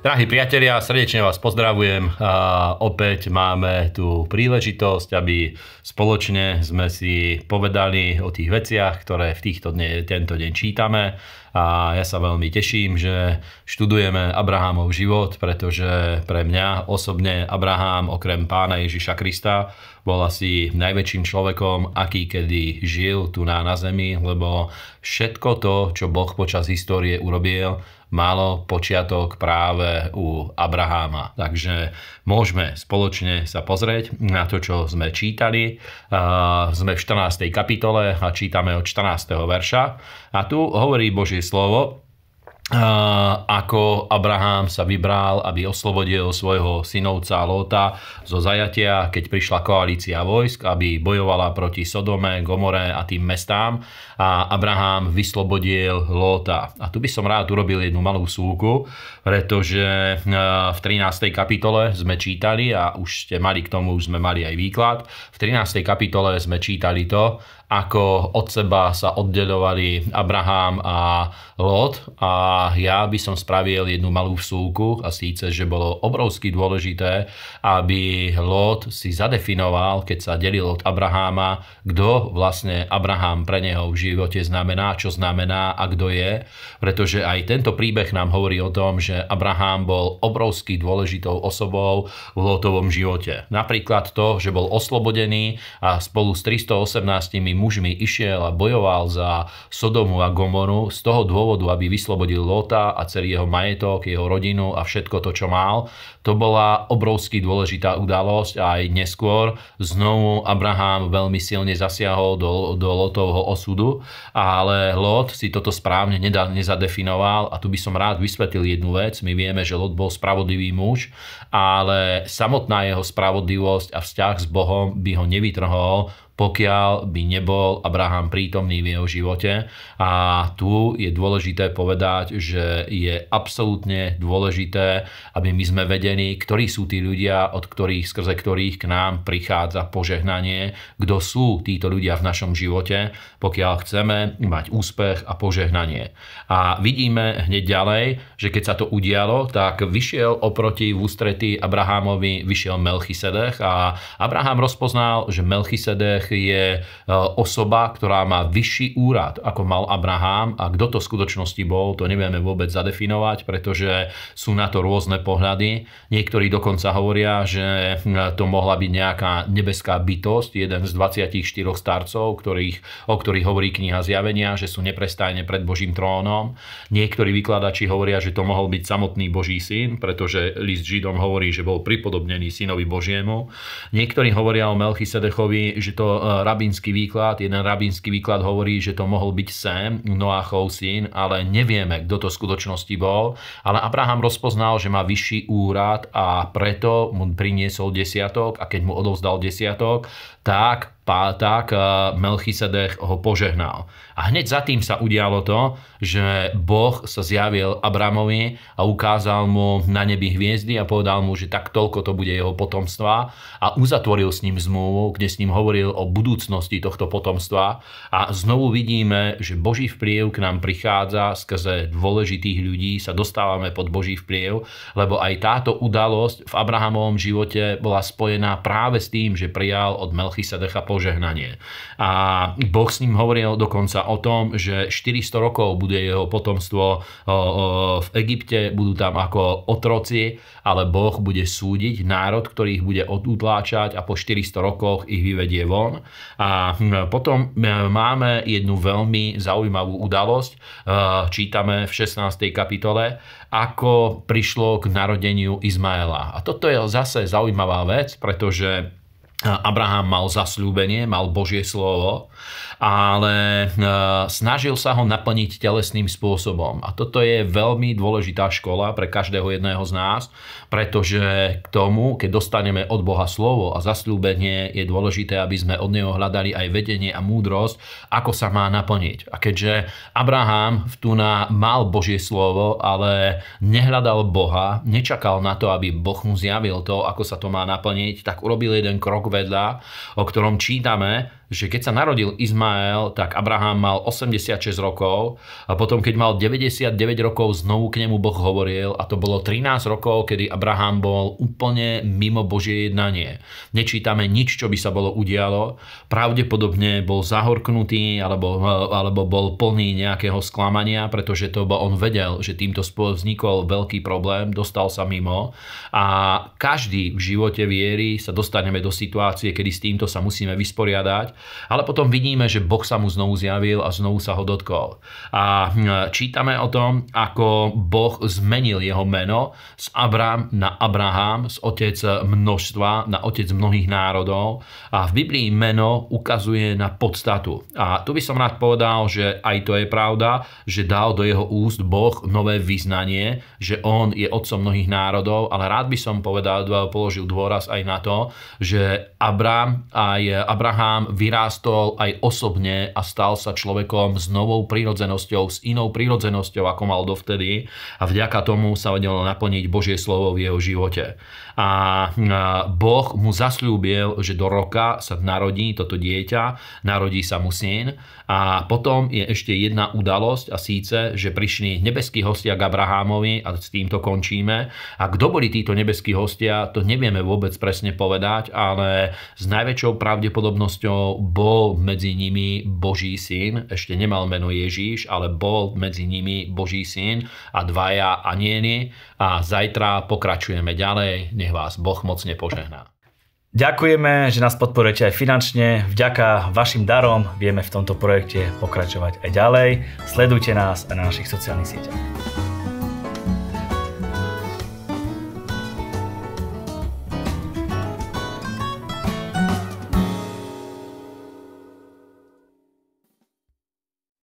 Drahí priatelia, srdečne vás pozdravujem. A opäť máme tu príležitosť, aby spoločne sme si povedali o tých veciach, ktoré v týchto dne, tento deň čítame. A ja sa veľmi teším, že študujeme Abrahamov život, pretože pre mňa osobne Abraham okrem pána Ježiša Krista bol asi najväčším človekom, aký kedy žil tu na, na zemi, lebo všetko to, čo Boh počas histórie urobil, malo počiatok práve u Abraháma. Takže môžeme spoločne sa pozrieť na to, čo sme čítali. Sme v 14. kapitole a čítame od 14. verša. A tu hovorí Božie slovo, ako Abraham sa vybral, aby oslobodil svojho synovca Lóta zo zajatia, keď prišla koalícia vojsk, aby bojovala proti Sodome, Gomore a tým mestám. A Abraham vyslobodil Lóta. A tu by som rád urobil jednu malú súku, pretože e, v 13. kapitole sme čítali, a už ste mali k tomu, už sme mali aj výklad, v 13. kapitole sme čítali to, ako od seba sa oddelovali Abraham a Lot a ja by som spravil jednu malú vsúku a síce, že bolo obrovsky dôležité, aby Lot si zadefinoval, keď sa delil od Abraháma, kto vlastne Abraham pre neho v živote znamená, čo znamená a kto je, pretože aj tento príbeh nám hovorí o tom, že Abraham bol obrovsky dôležitou osobou v Lotovom živote. Napríklad to, že bol oslobodený a spolu s 318 mužmi išiel a bojoval za Sodomu a Gomoru z toho dôvodu, aby vyslobodil Lota a celý jeho majetok, jeho rodinu a všetko to, čo mal, to bola obrovsky dôležitá udalosť a aj neskôr znovu Abraham veľmi silne zasiahol do, do Lotovho osudu, ale Lot si toto správne nedal, nezadefinoval a tu by som rád vysvetlil jednu vec. My vieme, že Lot bol spravodlivý muž, ale samotná jeho spravodlivosť a vzťah s Bohom by ho nevytrhol pokiaľ by nebol Abraham prítomný v jeho živote. A tu je dôležité povedať, že je absolútne dôležité, aby my sme vedení, ktorí sú tí ľudia, od ktorých, skrze ktorých k nám prichádza požehnanie, kto sú títo ľudia v našom živote, pokiaľ chceme mať úspech a požehnanie. A vidíme hneď ďalej, že keď sa to udialo, tak vyšiel oproti v ústretí Abrahamovi, vyšiel Melchisedech a Abraham rozpoznal, že Melchisedech je e, osoba, ktorá má vyšší úrad, ako mal Abraham. A kto to v skutočnosti bol, to nevieme vôbec zadefinovať, pretože sú na to rôzne pohľady. Niektorí dokonca hovoria, že e, to mohla byť nejaká nebeská bytosť, jeden z 24 starcov, ktorých, o ktorých hovorí kniha Zjavenia, že sú neprestajne pred Božím trónom. Niektorí vykladači hovoria, že to mohol byť samotný Boží syn, pretože list Židom hovorí, že bol pripodobnený synovi Božiemu. Niektorí hovoria o Melchisedechovi, že to E, rabínsky výklad. Jeden rabínsky výklad hovorí, že to mohol byť Sem, Noachov syn, ale nevieme, kto to v skutočnosti bol. Ale Abraham rozpoznal, že má vyšší úrad a preto mu priniesol desiatok a keď mu odovzdal desiatok, tak tak, eh, Melchisedech ho požehnal. A hneď za tým sa udialo to, že Boh sa zjavil Abramovi a ukázal mu na nebi hviezdy a povedal mu, že tak toľko to bude jeho potomstva a uzatvoril s ním zmluvu, kde s ním hovoril o budúcnosti tohto potomstva a znovu vidíme, že Boží vplyv k nám prichádza skrze dôležitých ľudí, sa dostávame pod Boží vplyv, lebo aj táto udalosť v Abrahamovom živote bola spojená práve s tým, že prijal od Melchisedecha požehnal požehnanie. A Boh s ním hovoril dokonca o tom, že 400 rokov bude jeho potomstvo v Egypte, budú tam ako otroci, ale Boh bude súdiť národ, ktorý ich bude odutláčať a po 400 rokoch ich vyvedie von. A hm, potom e, máme jednu veľmi zaujímavú udalosť. E, čítame v 16. kapitole, ako prišlo k narodeniu Izmaela. A toto je zase zaujímavá vec, pretože Abraham mal zasľúbenie, mal Božie slovo, ale e, snažil sa ho naplniť telesným spôsobom. A toto je veľmi dôležitá škola pre každého jedného z nás, pretože k tomu, keď dostaneme od Boha slovo a zasľúbenie, je dôležité, aby sme od Neho hľadali aj vedenie a múdrosť, ako sa má naplniť. A keďže Abraham v Tuna mal Božie slovo, ale nehľadal Boha, nečakal na to, aby Boh mu zjavil to, ako sa to má naplniť, tak urobil jeden krok vedľa, o ktorom čítame, že keď sa narodil Izmael, tak Abraham mal 86 rokov a potom, keď mal 99 rokov, znovu k nemu Boh hovoril a to bolo 13 rokov, kedy Abraham bol úplne mimo Božie jednanie. Nečítame nič, čo by sa bolo udialo. Pravdepodobne bol zahorknutý alebo, alebo bol plný nejakého sklamania, pretože to on vedel, že týmto vznikol veľký problém, dostal sa mimo a každý v živote viery sa dostaneme do situácie, kedy s týmto sa musíme vysporiadať ale potom vidíme, že Boh sa mu znovu zjavil a znovu sa ho dotkol. A hm, čítame o tom, ako Boh zmenil jeho meno z Abraham na Abraham, z otec množstva na otec mnohých národov. A v Biblii meno ukazuje na podstatu. A tu by som rád povedal, že aj to je pravda, že dal do jeho úst Boh nové vyznanie, že on je otcom mnohých národov, ale rád by som povedal, položil dôraz aj na to, že Abraham, aj Abraham vie vyrástol aj osobne a stal sa človekom s novou prírodzenosťou, s inou prírodzenosťou, ako mal dovtedy a vďaka tomu sa vedelo naplniť Božie slovo v jeho živote. A Boh mu zasľúbil, že do roka sa narodí toto dieťa, narodí sa mu syn a potom je ešte jedna udalosť a síce, že prišli nebeskí hostia k Abrahámovi a s týmto končíme. A kto boli títo nebeskí hostia, to nevieme vôbec presne povedať, ale s najväčšou pravdepodobnosťou bol medzi nimi Boží syn, ešte nemal meno Ježíš, ale bol medzi nimi Boží syn a dvaja anieni a zajtra pokračujeme ďalej, nech vás Boh mocne požehná. Ďakujeme, že nás podporujete aj finančne. Vďaka vašim darom vieme v tomto projekte pokračovať aj ďalej. Sledujte nás aj na našich sociálnych sieťach.